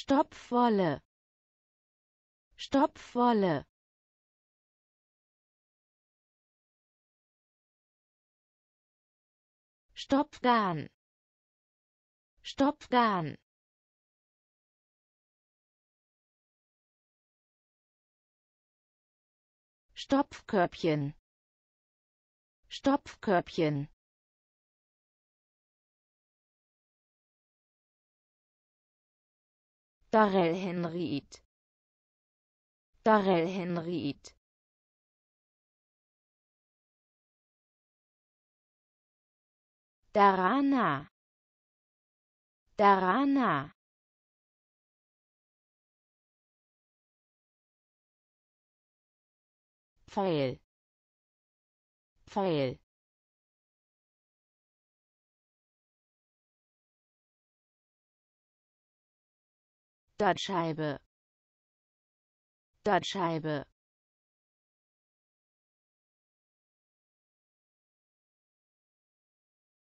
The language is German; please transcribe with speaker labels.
Speaker 1: Stopfwolle Stopfwolle Stopfgarn Stopfgarn Stopfkörbchen Stopfkörbchen Darrell Henriet Darrell Henriet Darana Darana Pfeil Pfeil Dartscheibe Dartscheibe